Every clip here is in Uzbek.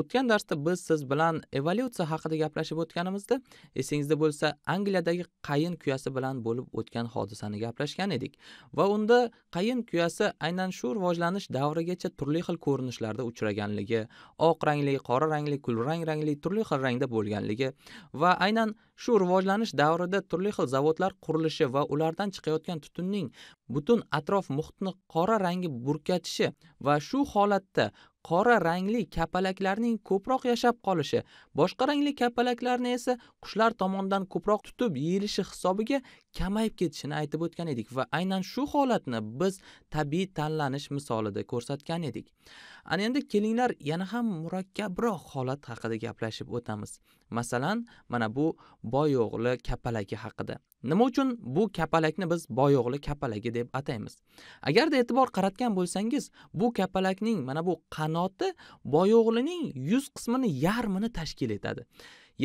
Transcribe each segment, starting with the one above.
o'tgan darsda biz siz bilan evolyutsiya haqida gaplashib o'tganimizda esingizda bo'lsa angliyadagi qayin kuyasi bilan bo'lib o'tgan hodisani gaplashgan edik va unda qayin kuyasi aynan shu rivojlanish davrigacha turli xil ko'rinishlarda uchraganligi oq rangli qora rangli kulrang rangli turli xil rangda bo'lganligi va aynan shu rivojlanish davrida turli xil zavodlar qurilishi va ulardan chiqayotgan tutunning butun atrof muhitni qora rangi burkatishi va shu holatda qora rangli kapalaklarning ko'proq yashab qolishi boshqa rangli kapalaklarni esa qushlar tomonidan ko'proq tutib yeyilishi hisobiga kamayib ketishini aytib o'tgan edik va aynan shu holatni biz tabiiy tanlanish misolida ko'rsatgan edik ana endi kelinglar yana ham murakkabroq holat haqida gaplashib o'tamiz masalan mana bu boy o'g'li kapalagi haqida nima uchun bu kapalakni biz boyo'g'li kapalagi deb ataymiz agarda e'tibor qaratgan bo'lsangiz bu kapalakning mana bu qanoti boyo'g'lining yuz qismini yarmini tashkil etadi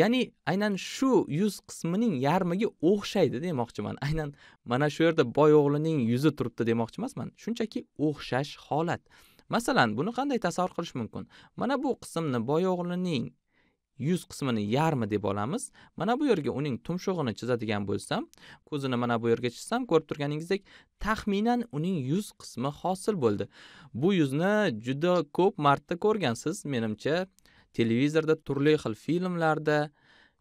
ya'ni aynan shu yuz qismining yarmiga o'xshaydi demoqchiman aynan mana shu yerda boyo'g'lining yuzi turibdi demoqchi emasman shunchaki o'xshash holat masalan buni qanday tasavvur qilish mumkin mana bu qismni boyo'g'lining yuz qismini yarmi deb olamiz mana bu yerga uning tumshug'ini chizadigan bo'lsam ko'zini mana bu yerga chizsam ko'rib turganingizdek taxminan uning yuz qismi hosil bo'ldi bu yuzni juda ko'p marta ko'rgansiz menimcha televizorda turli xil filmlarda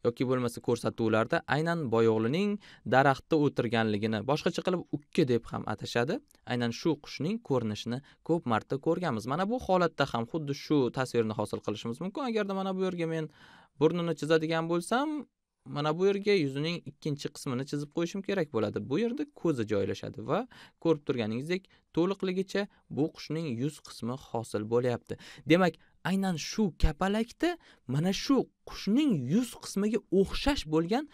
yoki bo'lmasa ko'rsatuvlarda aynan boyo'g'lining daraxtda o'tirganligini boshqacha qilib ukki deb ham atashadi aynan shu qushning ko'rinishini ko'p marta ko'rganmiz mana bu holatda ham xuddi shu tasvirni hosil qilishimiz mumkin agarda mana bu yerga men burnini chizadigan bo'lsam mana bu yerga yuzining ikkinchi qismini chizib qo'yishim kerak bo'ladi bu yerda ko'zi joylashadi va ko'rib turganingizdek to'liqligicha bu qushning yuz qismi hosil bo'lyapti demak aynan shu kapalakda mana shu qushning yuz qismiga o'xshash bo'lgan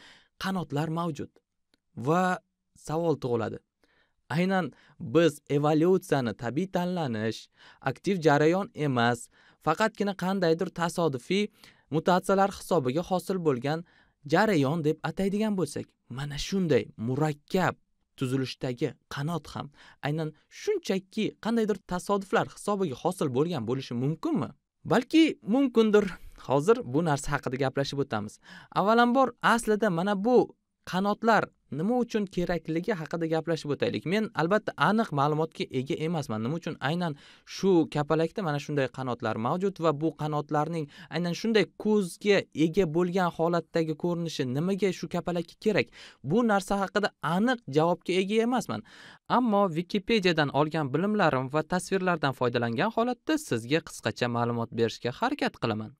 qanotlar mavjud va savol tug'iladi aynan biz evolyutsiyani tabiiy tanlanish aktiv jarayon emas faqatgina qandaydir tasodifiy mutatsiyalar hisobiga hosil bo'lgan jarayon deb ataydigan bo'lsak mana shunday murakkab tuzilishdagi qanot ham aynan shunchaki qandaydir tasodiflar hisobiga hosil bo'lgan bo'lishi mumkinmi balki mumkindir hozir bu narsa haqida gaplashib o'tamiz avvalambor aslida mana bu qanotlar nima uchun kerakligi haqida gaplashib o'taylik men albatta aniq ma'lumotga ega emasman nima uchun aynan shu kapalakda mana shunday qanotlar mavjud va bu qanotlarning aynan shunday ko'zga ega bo'lgan holatdagi ko'rinishi nimaga shu kapalakka kerak bu narsa haqida aniq javobga ega emasman ammo wikipediyadan olgan bilimlarim va tasvirlardan foydalangan holatda sizga qisqacha ma'lumot berishga harakat qilaman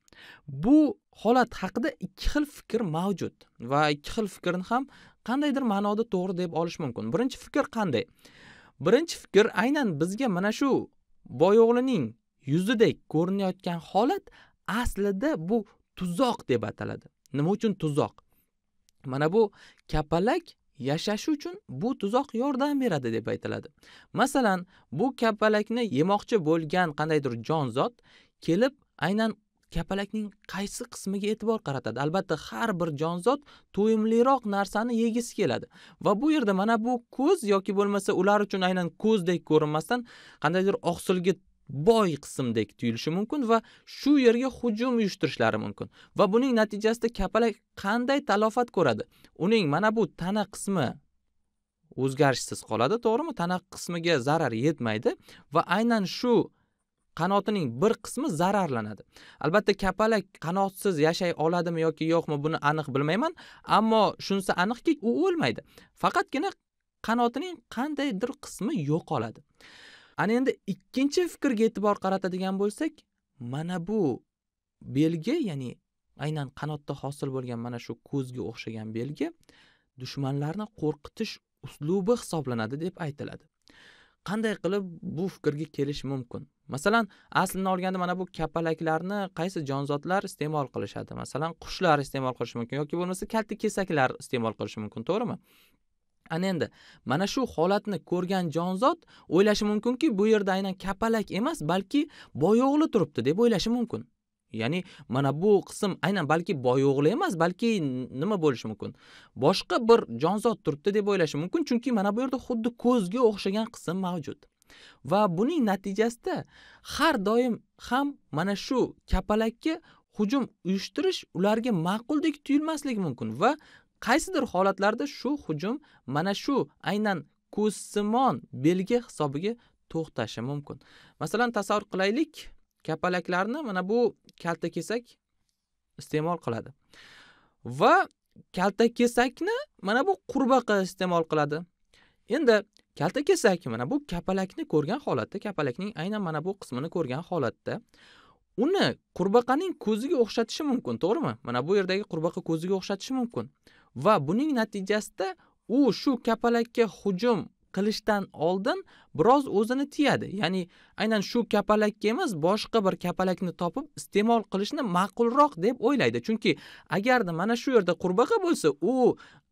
bu holat haqida ikki xil fikr mavjud va ikki xil fikrni ham qandaydir ma'noda to'g'ri deb olish mumkin birinchi fikr qanday birinchi fikr aynan bizga mana shu boy o'g'lining yuzidek ko'rinayotgan holat aslida bu tuzoq deb ataladi nima uchun tuzoq mana bu kapalak yashashi uchun bu tuzoq yordam beradi deb aytiladi masalan bu kapalakni yemoqchi bo'lgan qandaydir jon zot kelib aynan kapalakning qaysi qismiga e'tibor qaratadi albatta har bir jonzot to'yimliroq narsani yegisi keladi va bu yerda mana bu ko'z yoki bo'lmasa ular uchun aynan ko'zdek ko'rinmasdan qandaydir oqsilga boy qismdek tuyulishi mumkin va shu yerga hujum uyushtirishlari mumkin va buning natijasida kapalak qanday talofat ko'radi uning mana bu tana qismi o'zgarishsiz qoladi to'g'rimi tana qismiga zarar yetmaydi va aynan shu qanotining bir qismi zararlanadi albatta kapalak qanotsiz yashay oladimi yoki yo'qmi buni aniq bilmayman ammo shunisi aniqki u o'lmaydi faqatgina qanotining qandaydir qismi yo'qoladi ana endi ikkinchi fikrga e'tibor qaratadigan bo'lsak mana bu belgi ya'ni aynan qanotda hosil bo'lgan mana shu ko'zga o'xshagan belgi dushmanlarni qo'rqitish uslubi hisoblanadi deb aytiladi qanday qilib bu fikrga kelish mumkin masalan aslini olganda mana bu kapalaklarni qaysi jonzotlar iste'mol qilishadi masalan qushlar iste'mol qilishi mumkin yoki bo'lmasa kalta kesaklar iste'mol qilishi mumkin to'g'rimi ana endi mana shu holatni ko'rgan jonzot o'ylashi mumkinki bu yerda aynan kapalak emas balki boyo'g'li turibdi deb o'ylashi mumkin ya'ni mana bu qism aynan balki boyo'g'li emas balki nima bo'lishi mumkin boshqa bir jonzot turibdi deb o'ylashi mumkin chunki mana bu yerda xuddi ko'zga o'xshagan qism mavjud va buning natijasida har doim ham mana shu kapalakka hujum uyushtirish ularga ma'quldek tuyulmasligi mumkin va qaysidir holatlarda shu hujum mana shu aynan ko'zsimon belgi hisobiga to'xtashi mumkin masalan tasavvur qilaylik kapalaklarni mana bu kaltakesak iste'mol qiladi va kaltakesakni mana bu qurbaqa iste'mol qiladi endi kaltakesak mana bu kapalakni ko'rgan holatda kapalakning aynan mana bu qismini ko'rgan holatda uni qurbaqaning ko'ziga o'xshatishi mumkin to'g'rimi mana bu yerdagi qurbaqa ko'ziga o'xshatishi mumkin va buning natijasida u shu kapalakka hujum qilishdan oldin biroz o'zini tiyadi ya'ni aynan shu kapalakka emas boshqa bir kapalakni topib iste'mol qilishni ma'qulroq deb o'ylaydi chunki agarda mana shu yerda qurbaqa bo'lsa u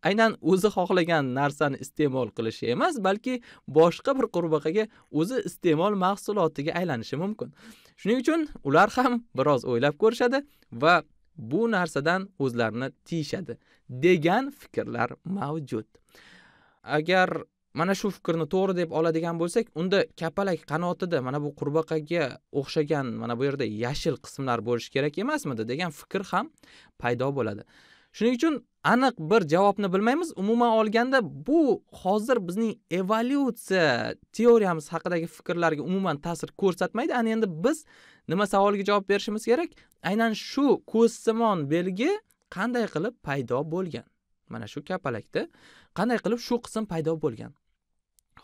aynan o'zi xohlagan narsani iste'mol qilishi emas balki boshqa bir qurbaqaga o'zi iste'mol mahsulotiga aylanishi mumkin shuning uchun ular ham biroz o'ylab ko'rishadi va bu narsadan o'zlarini tiyishadi degan fikrlar mavjud agar mana shu fikrni to'g'ri deb oladigan bo'lsak unda kapalak qanotida mana bu qurbaqaga o'xshagan mana bu yerda yashil qismlar bo'lishi kerak emasmidi degan fikr ham paydo bo'ladi shuning uchun aniq bir javobni bilmaymiz umuman olganda bu hozir bizning evolyutsiya teoriyamiz haqidagi fikrlarga umuman ta'sir ko'rsatmaydi ana endi biz nima savolga javob berishimiz kerak aynan shu ko'zsimon belgi qanday qilib paydo bo'lgan mana shu kapalakda qanday qilib shu qism paydo bo'lgan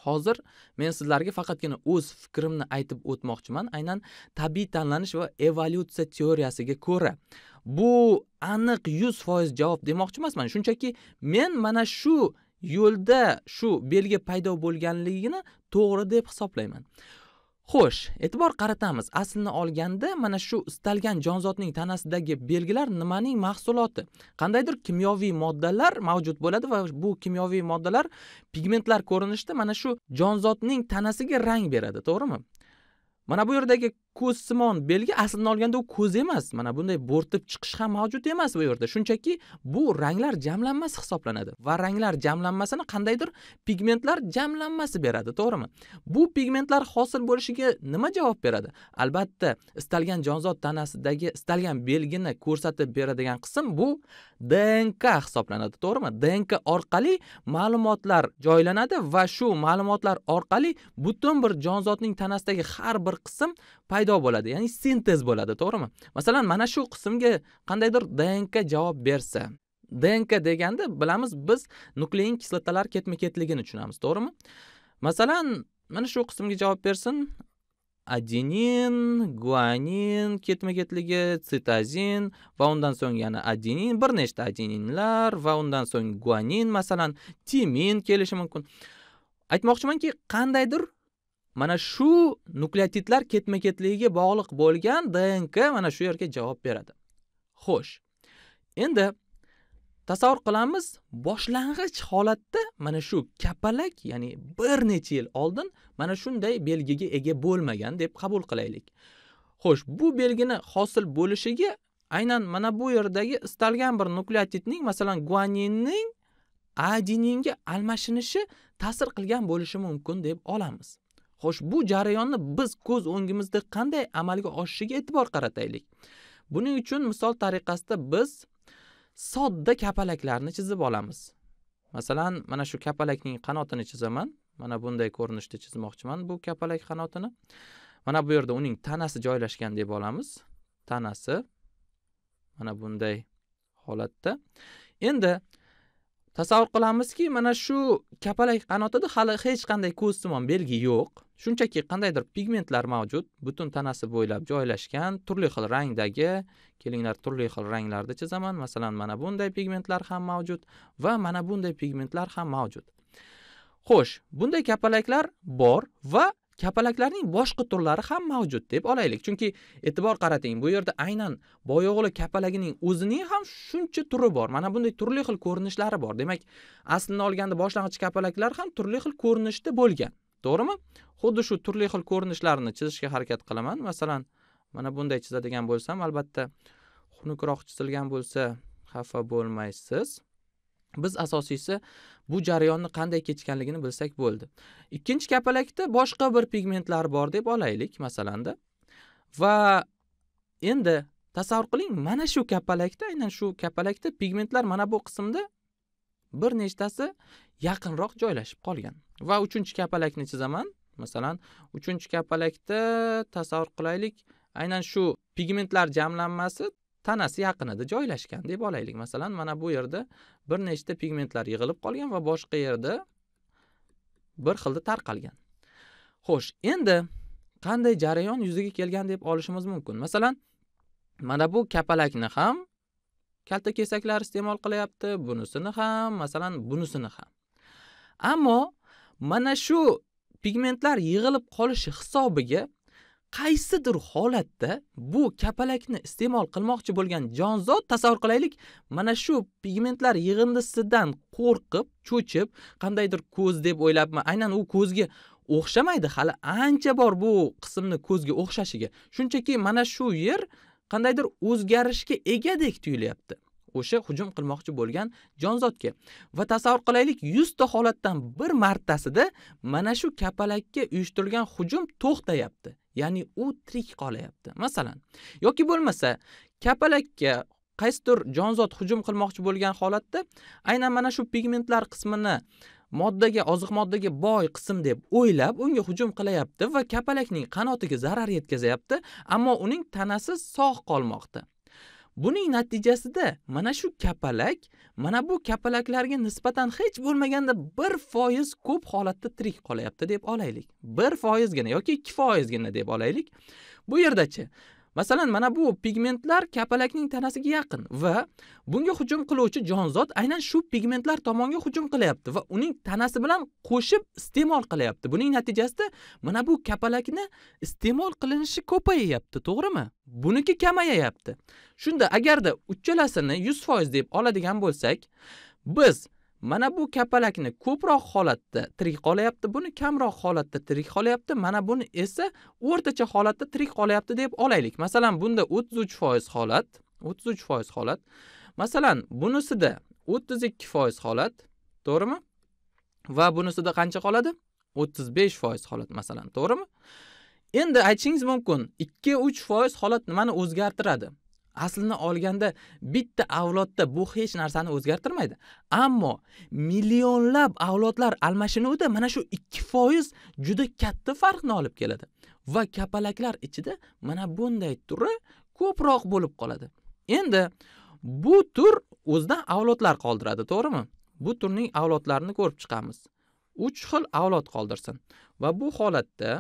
hozir men sizlarga faqatgina o'z fikrimni aytib o'tmoqchiman aynan tabiiy tanlanish va evolyutsiya teoriyasiga ko'ra bu aniq yuz foiz javob demoqchi emasman shunchaki men mana shu yo'lda shu belgi paydo bo'lganligini to'g'ri deb hisoblayman xo'sh e'tibor qaratamiz aslini olganda mana shu istalgan jonzotning tanasidagi belgilar nimaning mahsuloti qandaydir kimyoviy moddalar mavjud bo'ladi va bu kimyoviy moddalar pigmentlar ko'rinishida mana shu jonzotning tanasiga rang beradi to'g'rimi mana bu yerdagi ko'zsimon belgi aslini olganda u ko'z emas mana bunday bo'rtib chiqish ham mavjud emas bu yerda shunchaki bu ranglar jamlanmasi hisoblanadi va ranglar jamlanmasini qandaydir pigmentlar jamlanmasi beradi to'g'rimi bu pigmentlar hosil bo'lishiga nima javob beradi albatta istalgan jonzot tanasidagi istalgan belgini ko'rsatib beradigan qism bu dnk hisoblanadi to'g'rimi dnk orqali ma'lumotlar joylanadi va shu ma'lumotlar orqali butun bir jonzotning tanasidagi har bir qism paydo bo'ladi ya'ni sintez bo'ladi to'g'rimi masalan mana shu qismga qandaydir dnk javob bersa dnk deganda bilamiz biz nuklein kislotalar ketma ketligini tushunamiz to'g'rimi masalan mana shu qismga javob bersin adenin guanin ketma ketligi sitazin va undan so'ng yana adenin bir nechta adeninlar va undan so'ng guanin masalan timin kelishi mumkin aytmoqchimanki qandaydir mana shu nukleotidlar ketma-ketligiga bog'liq bo'lgan DNK mana shu yerga javob beradi. Xo'sh. Endi tasavvur qilamiz, boshlang'ich holatda mana shu kapalak, ya'ni bir necha yil oldin mana shunday belgiga ega bo'lmagan deb qabul qilaylik. Xo'sh, bu belgini hosil bo'lishiga aynan mana bu yerdagi istalgan bir nukleotidning, masalan, guaninning adeninga almashinishi ta'sir qilgan bo'lishi mumkin deb olamiz. xo'sh bu jarayonni biz ko'z o'ngimizda qanday amalga oshishiga e'tibor qarataylik buning uchun misol tariqasida biz sodda kapalaklarni chizib olamiz masalan mana shu kapalakning qanotini chizaman mana bunday ko'rinishda chizmoqchiman bu kapalak qanotini mana bu yerda uning tanasi joylashgan deb olamiz tanasi mana bunday holatda endi tasavvur qilamizki mana shu kapalak qanotida hali hech qanday ko'zsimon belgi yo'q shunchaki qandaydir pigmentlar mavjud butun tanasi bo'ylab joylashgan turli xil rangdagi kelinglar turli xil ranglarda chizaman masalan mana bunday pigmentlar ham mavjud va mana bunday pigmentlar ham mavjud xo'sh bunday kapalaklar bor va kapalaklarning boshqa turlari ham mavjud deb olaylik chunki e'tibor qarating bu yerda aynan boyo'g'li kapalagining o'zining ham shuncha turi bor mana bunday turli xil ko'rinishlari bor demak aslini olganda boshlang'ich kapalaklar ham turli xil ko'rinishda bo'lgan to'g'rimi xuddi shu turli xil ko'rinishlarini chizishga harakat qilaman masalan mana bunday chizadigan bo'lsam albatta xunukroq chizilgan bo'lsa xafa bo'lmaysiz biz asosiysi bu jarayonni qanday kechganligini bilsak bo'ldi ikkinchi kapalakda boshqa bir pigmentlar bor deb olaylik masalanda va endi tasavvur qiling mana shu kapalakda aynan shu kapalakda pigmentlar mana bu qismda bir nechtasi yaqinroq joylashib qolgan va uchinchi kapalakni chizaman masalan uchinchi kapalakda tasavvur qilaylik aynan shu pigmentlar jamlanmasi tanasi yaqinida joylashgan deb olaylik masalan mana bu yerda bir nechta pigmentlar yig'ilib qolgan va boshqa yerda bir xilda tarqalgan xo'sh endi qanday jarayon yuzaga kelgan deb olishimiz mumkin masalan mana bu kapalakni ham kesaklar iste'mol qilyapti bunisini ham masalan bunisini ham ammo mana shu pigmentlar yig'ilib qolishi hisobiga qaysidir holatda bu kapalakni iste'mol qilmoqchi bo'lgan jonzot tasavvur qilaylik mana shu pigmentlar yig'indisidan qo'rqib cho'chib qandaydir ko'z deb o'ylabman aynan u ko'zga o'xshamaydi hali ancha bor bu qismni ko'zga o'xshashiga shunchaki mana shu yer qandaydir o'zgarishga egadek tuyulyapti o'sha hujum qilmoqchi bo'lgan jonzotga va tasavvur qilaylik 100 ta holatdan bir martasida mana shu kapalakka uyushtirilgan hujum to'xtayapti ya'ni u tirik qolyapti masalan yoki bo'lmasa kapalakka qaysidir jonzot hujum qilmoqchi bo'lgan holatda aynan mana shu pigmentlar qismini moddaga oziq moddaga boy qism deb o'ylab unga hujum qilyapti va kapalakning qanotiga zarar yetkazyapti ammo uning tanasi sog' qolmoqda Buning natijasida mana shu kapalak, mana bu kapalaklarga nisbatan hech bo'lmaganda 1% ko'p holatda tirik qolyapti deb olaylik. 1%gina yoki 2%gina deb olaylik. Bu yerdachi masalan mana bu pigmentlar kapalakning tanasiga yaqin va bunga hujum qiluvchi jonzot aynan shu pigmentlar tomonga hujum qilyapti va uning tanasi bilan qo'shib iste'mol qilyapti buning natijasida mana bu kapalakni iste'mol qilinishi ko'payyapti to'g'rimi buniki kamayyapti shunda agarda uchalasini yuz foiz deb oladigan bo'lsak biz mana bu kapalakni ko'proq holatda tirik qolyapti buni kamroq holatda tirik qolyapti mana buni esa o'rtacha holatda tirik qolyapti deb olaylik masalan bunda o'ttiz uch foiz holat o'ttiz uch foiz holat masalan bunisida o'ttiz ikki foiz holat to'g'rimi va bunisida qancha qoladi o'ttiz besh foiz holat masalan to'g'rimi endi aytishingiz mumkin ikki uch foiz holat nimani o'zgartiradi aslini olganda bitta avlodda bu hech narsani o'zgartirmaydi ammo millionlab avlodlar almashinuvida mana shu ikki foiz juda katta farqni olib keladi va kapalaklar ichida mana bunday turi ko'proq bo'lib qoladi endi bu tur o'zidan avlodlar qoldiradi to'g'rimi bu turning avlodlarini ko'rib chiqamiz uch xil avlod qoldirsin va bu holatda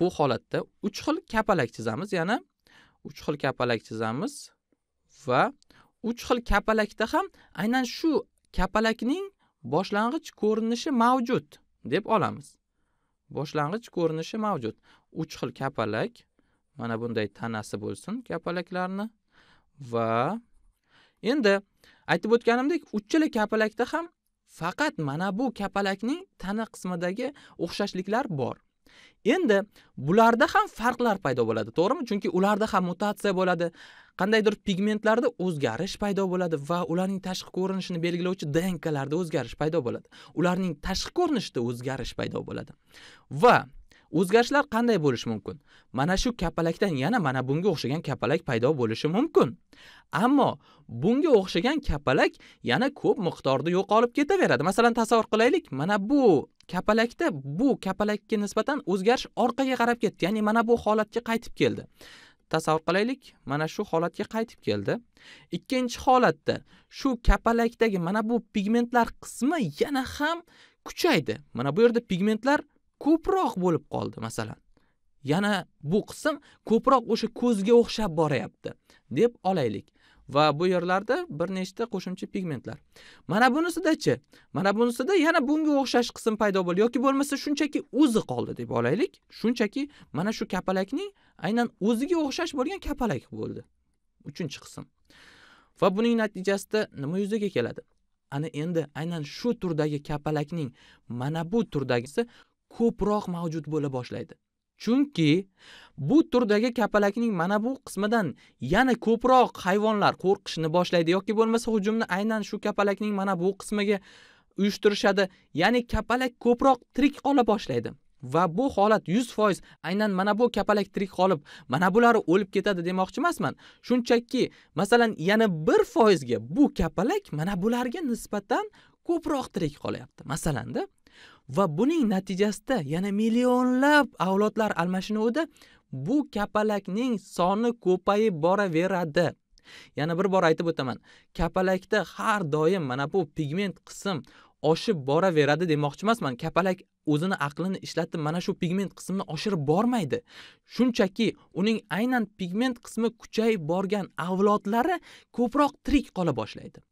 bu holatda uch xil kapalak chizamiz yana uch xil kapalak chizamiz va uch xil kapalakda ham aynan shu kapalakning boshlang'ich ko'rinishi mavjud deb olamiz boshlang'ich ko'rinishi mavjud uch xil kapalak mana bunday tanasi bo'lsin kapalaklarni va endi aytib o'tganimdek uchala kapalakda ham faqat mana bu kapalakning tana qismidagi o'xshashliklar bor endi bularda ham farqlar paydo bo'ladi to'g'rimi chunki ularda ham mutatsiya bo'ladi qandaydir pigmentlarda o'zgarish paydo bo'ladi va ularning tashqi ko'rinishini belgilovchi dnklarda o'zgarish paydo bo'ladi ularning tashqi ko'rinishida o'zgarish paydo bo'ladi va o'zgarishlar qanday bo'lishi mumkin mana shu kapalakdan yana mana bunga o'xshagan kapalak paydo bo'lishi mumkin Ammo bunga o'xshagan kapalak yana ko'p miqdorda yo'qolib ketaveradi. Masalan, tasavvur qilaylik, mana bu kapalakda bu kapalakka nisbatan o'zgarish orqaga qarab ketdi, ya'ni mana bu holatga qaytib keldi. tasavvur qilaylik mana shu holatga qaytib keldi ikkinchi holatda shu kapalakdagi mana bu pigmentlar qismi yana ham kuchaydi mana bu yerda pigmentlar ko'proq bo'lib qoldi masalan yana bu qism ko'proq o'sha ko'zga o'xshab boryapti deb olaylik va bu yerlarda bir nechta qo'shimcha pigmentlar mana bunisidachi mana bunisida yana bunga o'xshash qism paydo bo'ldi yoki bo'lmasa shunchaki o'zi qoldi deb olaylik shunchaki mana shu kapalakning aynan o'ziga o'xshash bo'lgan kapalak bo'ldi uchinchi qism va buning natijasida nima yuzaga keladi ana endi aynan shu turdagi kapalakning mana bu turdagisi ko'proq mavjud bo'la boshlaydi Chunki bu turdagi kapalakning mana bu qismidan yana ko'proq hayvonlar qo'rqishni boshlaydi yoki bo'lmasa hujumni aynan shu kapalakning mana bu qismiga uyushtirishadi. Ya'ni kapalak ko'proq tirik qola boshlaydi. Va bu holat 100% aynan mana bu kapalak tirik qolib, mana bular o'lib ketadi demoqchi emasman. Shunchaki, masalan, yana 1% ga bu kapalak mana bularga nisbatan ko'proq tirik qolyapti. Masalanda, va buning natijasida yana millionlab avlodlar almashinuvida bu kapalakning soni ko'payib boraveradi yana bir bor aytib o'taman kapalakda har doim mana bu pigment qism oshib boraveradi demoqchi emasman kapalak o'zini aqlini ishlatib mana shu pigment qismini oshirib bormaydi shunchaki uning aynan pigment qismi kuchayib borgan avlodlari ko'proq tirik qola boshlaydi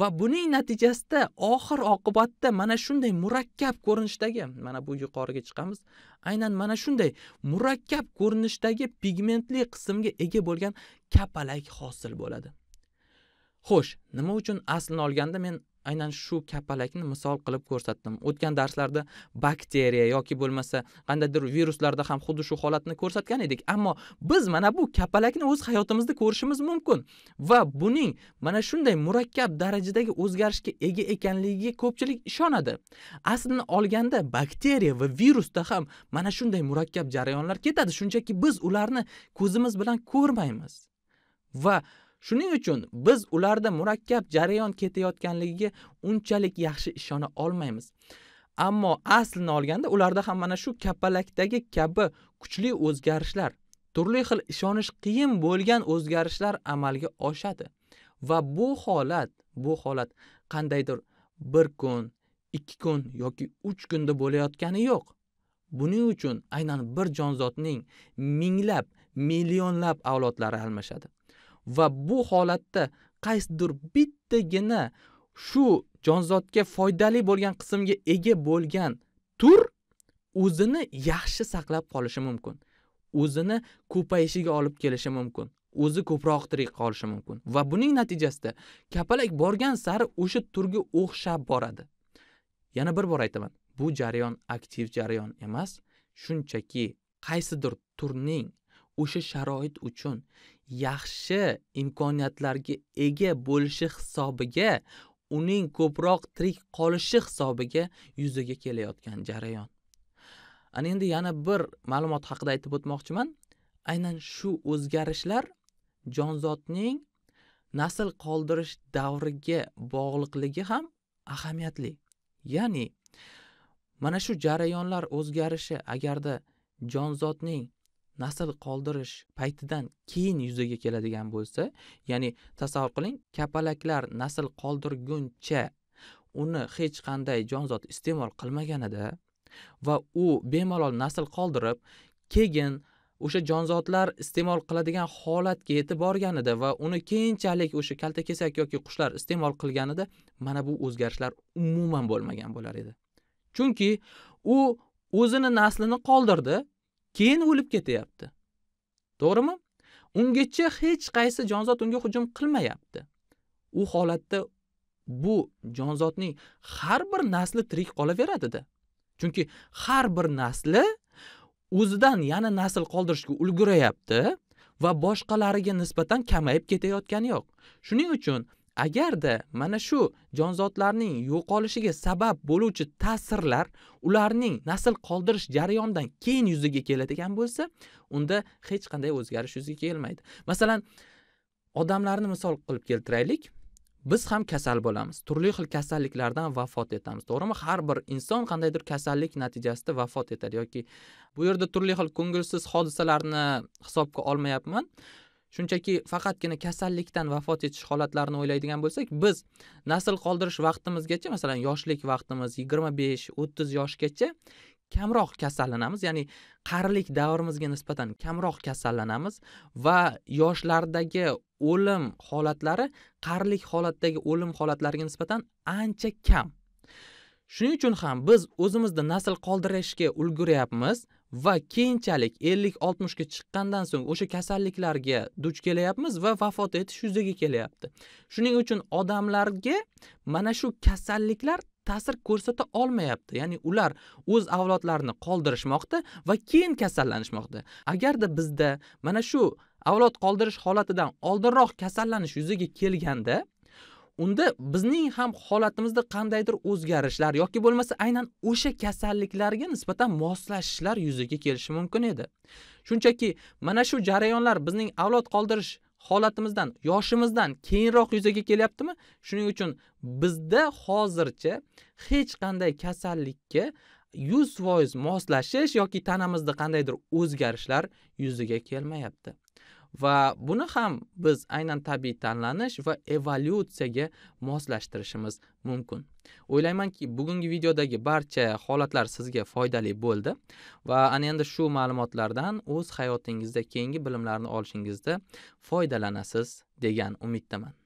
va buning natijasida oxir oqibatda mana shunday murakkab ko'rinishdagi mana bu yuqoriga chiqamiz aynan mana shunday murakkab ko'rinishdagi pigmentli qismga ega bo'lgan kapalak hosil bo'ladi xo'sh nima uchun aslini olganda men aynan shu kapalakni misol qilib ko'rsatdim o'tgan darslarda bakteriya yoki bo'lmasa qandaydir viruslarda ham xuddi shu holatni ko'rsatgan edik ammo biz mana bu kapalakni o'z hayotimizda ko'rishimiz mumkin va buning mana shunday murakkab darajadagi o'zgarishga ega ekanligiga ko'pchilik ishonadi aslini olganda bakteriya va virusda ham mana shunday murakkab jarayonlar ketadi shunchaki biz ularni ko'zimiz bilan ko'rmaymiz va Shuning uchun biz ularda murakkab jarayon ketayotganligiga unchalik yaxshi ishona olmaymiz. Ammo aslini olganda ularda ham mana shu kapalakdagi kabi kuchli o'zgarishlar, turli xil ishonish qiyin bo'lgan o'zgarishlar amalga oshadi. Va bu holat, bu holat qandaydir bir kun, ikki kun yoki uch kunda bo'layotgani yo'q. Buning uchun aynan bir jonzotning minglab, millionlab avlodlari almashadi. va bu holatda qaysidir bittagina shu jonzotga foydali bo'lgan qismga ega bo'lgan tur o'zini yaxshi saqlab qolishi mumkin o'zini ko'payishiga olib kelishi mumkin o'zi ko'proq tirik qolishi mumkin va buning natijasida kapalak borgan sari o'sha turga o'xshab boradi yana bir bor aytaman bu jarayon aktiv jarayon emas shunchaki qaysidir turning o'sha sharoit uchun yaxshi imkoniyatlarga ega bo'lishi hisobiga uning ko'proq tirik qolishi hisobiga yuzaga kelayotgan jarayon ana endi yana bir ma'lumot haqida aytib o'tmoqchiman aynan shu o'zgarishlar jonzotning nasl qoldirish davriga bog'liqligi ham ahamiyatli ya'ni mana shu jarayonlar o'zgarishi agarda jonzotning nasl qoldirish paytidan keyin yuzaga keladigan bo'lsa ya'ni tasavvur qiling kapalaklar nasl qoldirguncha uni hech qanday jonzot iste'mol qilmaganida va u bemalol nasl qoldirib keyin o'sha jonzotlar iste'mol qiladigan holatga yetib borganida va uni keyinchalik o'sha kaltakesak yoki qushlar iste'mol qilganida mana bu o'zgarishlar umuman bo'lmagan bo'lar edi chunki u o'zini naslini qoldirdi keyin o'lib ketyapti to'g'rimi ungacha hech qaysi jonzot unga hujum qilmayapti u holatda bu jonzotning har bir nasli tirik qolaveradida chunki har bir nasli o'zidan yana nasl qoldirishga ulgurayapti va boshqalariga nisbatan kamayib ketayotgani yo'q shuning uchun agarda mana shu jonzotlarning yo'qolishiga sabab bo'luvchi ta'sirlar ularning nasl qoldirish jarayonidan keyin yuzaga keladigan bo'lsa unda hech qanday o'zgarish yuzaga kelmaydi masalan odamlarni misol qilib keltiraylik biz ham kasal bo'lamiz turli xil kasalliklardan vafot etamiz to'g'rimi har bir inson qandaydir kasallik natijasida vafot etadi yoki bu yerda turli xil ko'ngilsiz hodisalarni hisobga olmayapman shunchaki faqatgina kasallikdan vafot etish holatlarini o'ylaydigan bo'lsak biz nasl qoldirish vaqtimizgacha masalan yoshlik vaqtimiz yigirma besh o'ttiz yoshgacha kamroq kasallanamiz ya'ni qarilik davrimizga nisbatan kamroq kasallanamiz va yoshlardagi o'lim holatlari qarilik holatdagi o'lim holatlariga nisbatan ancha kam shuning uchun ham biz o'zimizni nasl qoldirishga ulguryapmiz va keyinchalik 50-60 ga chiqqandan so'ng o'sha kasalliklarga duch kelyapmiz va vafot etish yuzaga kelyapti shuning uchun odamlarga mana shu kasalliklar ta'sir ko'rsata olmayapti ya'ni ular o'z avlodlarini qoldirishmoqda va keyin kasallanishmoqda agarda bizda mana shu avlod qoldirish holatidan oldinroq kasallanish yuzaga kelganda unda bizning ham holatimizda qandaydir o'zgarishlar yoki bo'lmasa aynan o'sha kasalliklarga nisbatan moslashishlar yuzaga kelishi mumkin edi shunchaki mana shu jarayonlar bizning avlod qoldirish holatimizdan yoshimizdan keyinroq yuzaga kelyaptimi shuning uchun bizda hozircha hech qanday kasallikka yuz foiz moslashish yoki tanamizda qandaydir o'zgarishlar yuzaga kelmayapti va buni ham biz aynan tabiiy tanlanish va evolyutsiyaga moslashtirishimiz mumkin o'ylaymanki bugungi videodagi barcha holatlar sizga foydali bo'ldi va ana endi shu ma'lumotlardan o'z hayotingizda keyingi bilimlarni olishingizda foydalanasiz degan umiddaman